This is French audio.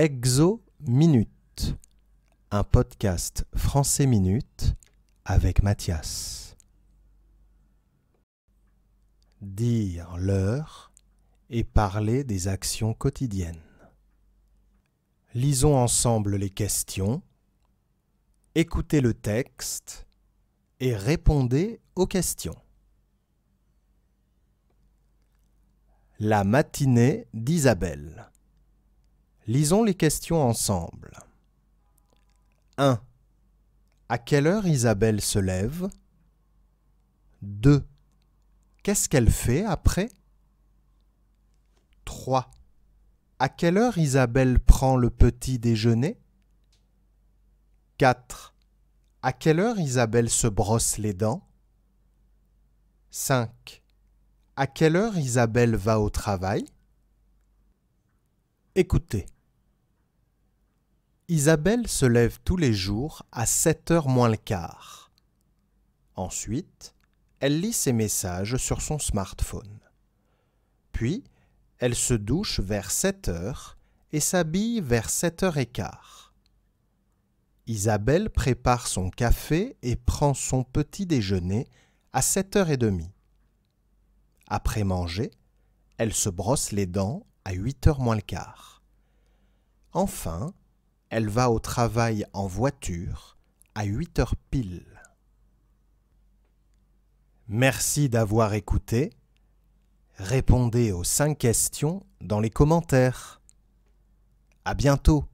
Exo Minute, un podcast français minute avec Mathias. Dire l'heure et parler des actions quotidiennes. Lisons ensemble les questions, écoutez le texte et répondez aux questions. La matinée d'Isabelle. Lisons les questions ensemble. 1. À quelle heure Isabelle se lève 2. Qu'est-ce qu'elle fait après 3. À quelle heure Isabelle prend le petit déjeuner 4. À quelle heure Isabelle se brosse les dents 5. À quelle heure Isabelle va au travail Écoutez. Isabelle se lève tous les jours à 7 heures moins le quart. Ensuite, elle lit ses messages sur son smartphone. Puis, elle se douche vers 7 heures et s'habille vers 7 heures et quart. Isabelle prépare son café et prend son petit déjeuner à 7 heures et demie. Après manger, elle se brosse les dents à 8 heures moins le quart. Enfin, elle va au travail en voiture à 8 heures pile. Merci d'avoir écouté. Répondez aux 5 questions dans les commentaires. À bientôt!